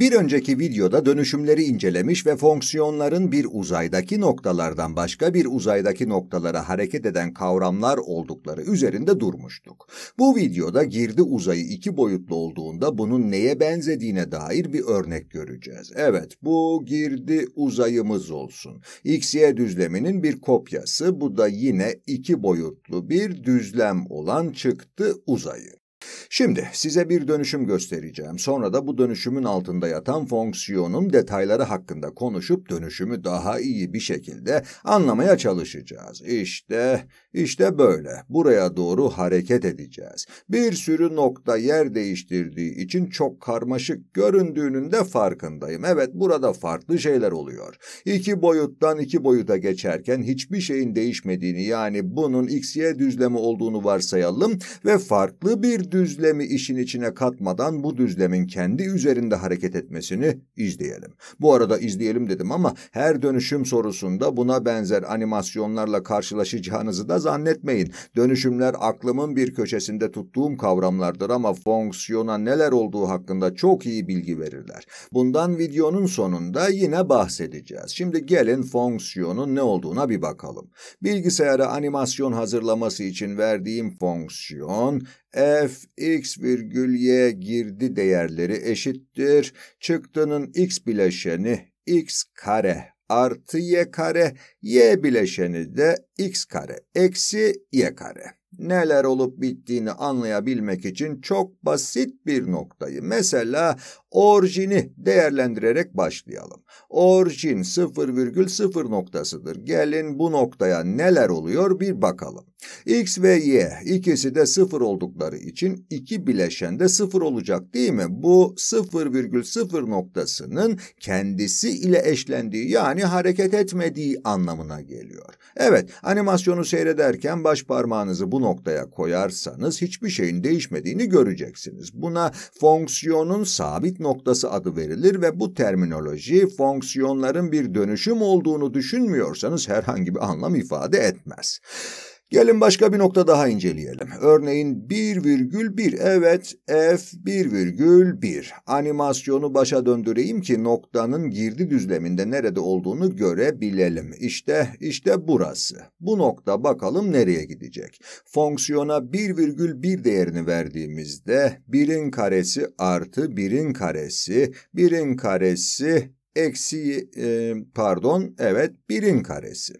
Bir önceki videoda dönüşümleri incelemiş ve fonksiyonların bir uzaydaki noktalardan başka bir uzaydaki noktalara hareket eden kavramlar oldukları üzerinde durmuştuk. Bu videoda girdi uzayı iki boyutlu olduğunda bunun neye benzediğine dair bir örnek göreceğiz. Evet, bu girdi uzayımız olsun. X-Y düzleminin bir kopyası, bu da yine iki boyutlu bir düzlem olan çıktı uzayı. Şimdi size bir dönüşüm göstereceğim. Sonra da bu dönüşümün altında yatan fonksiyonun detayları hakkında konuşup dönüşümü daha iyi bir şekilde anlamaya çalışacağız. İşte, işte böyle. Buraya doğru hareket edeceğiz. Bir sürü nokta yer değiştirdiği için çok karmaşık göründüğünün de farkındayım. Evet, burada farklı şeyler oluyor. İki boyuttan iki boyuta geçerken hiçbir şeyin değişmediğini yani bunun x-y düzlemi olduğunu varsayalım ve farklı bir düzlem düzlemi işin içine katmadan bu düzlemin kendi üzerinde hareket etmesini izleyelim. Bu arada izleyelim dedim ama her dönüşüm sorusunda buna benzer animasyonlarla karşılaşacağınızı da zannetmeyin. Dönüşümler aklımın bir köşesinde tuttuğum kavramlardır ama fonksiyona neler olduğu hakkında çok iyi bilgi verirler. Bundan videonun sonunda yine bahsedeceğiz. Şimdi gelin fonksiyonun ne olduğuna bir bakalım. Bilgisayara animasyon hazırlaması için verdiğim fonksiyon f x virgül y girdi değerleri eşittir. Çıktının x bileşeni x kare artı y kare, y bileşeni de x kare eksi y kare. Neler olup bittiğini anlayabilmek için çok basit bir noktayı mesela orijini değerlendirerek başlayalım. Orijin 0,0 noktasıdır. Gelin bu noktaya neler oluyor bir bakalım. X ve Y ikisi de sıfır oldukları için iki bileşen de sıfır olacak değil mi? Bu 0,0 noktasının kendisi ile eşlendiği yani hareket etmediği anlamına geliyor. Evet animasyonu seyrederken baş parmağınızı bu noktaya koyarsanız hiçbir şeyin değişmediğini göreceksiniz. Buna fonksiyonun sabit noktası adı verilir ve bu terminoloji fonksiyonların bir dönüşüm olduğunu düşünmüyorsanız herhangi bir anlam ifade etmez. Gelin başka bir nokta daha inceleyelim. Örneğin 1,1 evet f1,1 animasyonu başa döndüreyim ki noktanın girdi düzleminde nerede olduğunu görebilelim. İşte işte burası. Bu nokta bakalım nereye gidecek. Fonksiyona 1,1 değerini verdiğimizde 1'in karesi artı 1'in karesi 1'in karesi eksi e, pardon evet 1'in karesi.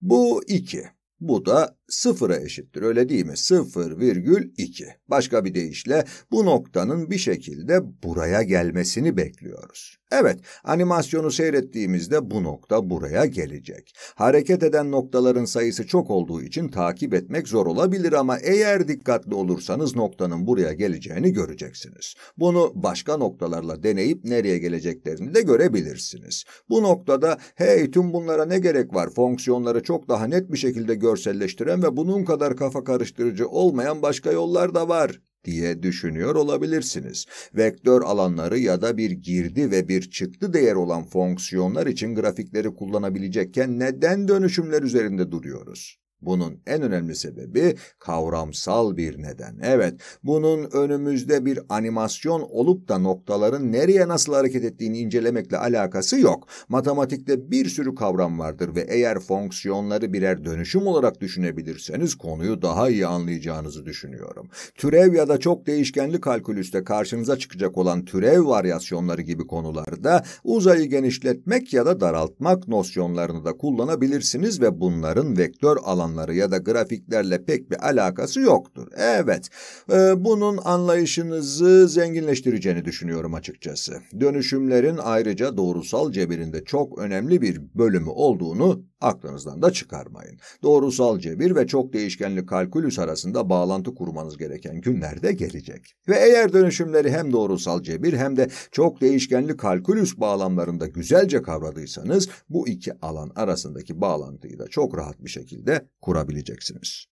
Bu 2. Bu da sıfıra eşittir öyle değil mi? 0,2. Başka bir deyişle bu noktanın bir şekilde buraya gelmesini bekliyoruz. Evet animasyonu seyrettiğimizde bu nokta buraya gelecek. Hareket eden noktaların sayısı çok olduğu için takip etmek zor olabilir ama eğer dikkatli olursanız noktanın buraya geleceğini göreceksiniz. Bunu başka noktalarla deneyip nereye geleceklerini de görebilirsiniz. Bu noktada hey tüm bunlara ne gerek var fonksiyonları çok daha net bir şekilde görselleştiren getiren ve bunun kadar kafa karıştırıcı olmayan başka yollar da var diye düşünüyor olabilirsiniz. Vektör alanları ya da bir girdi ve bir çıktı değer olan fonksiyonlar için grafikleri kullanabilecekken neden dönüşümler üzerinde duruyoruz? Bunun en önemli sebebi kavramsal bir neden. Evet, bunun önümüzde bir animasyon olup da noktaların nereye nasıl hareket ettiğini incelemekle alakası yok. Matematikte bir sürü kavram vardır ve eğer fonksiyonları birer dönüşüm olarak düşünebilirseniz konuyu daha iyi anlayacağınızı düşünüyorum. Türev ya da çok değişkenli kalkülüste karşınıza çıkacak olan türev varyasyonları gibi konularda uzayı genişletmek ya da daraltmak nosyonlarını da kullanabilirsiniz ve bunların vektör alanlarını olanları ya da grafiklerle pek bir alakası yoktur. Evet, e, bunun anlayışınızı zenginleştireceğini düşünüyorum açıkçası. Dönüşümlerin ayrıca doğrusal cebirinde çok önemli bir bölümü olduğunu aklınızdan da çıkarmayın. Doğrusal cebir ve çok değişkenli kalkülüs arasında bağlantı kurmanız gereken günler de gelecek. Ve eğer dönüşümleri hem doğrusal cebir hem de çok değişkenli kalkülüs bağlamlarında güzelce kavradıysanız bu iki alan arasındaki bağlantıyı da çok rahat bir şekilde kurabileceksiniz.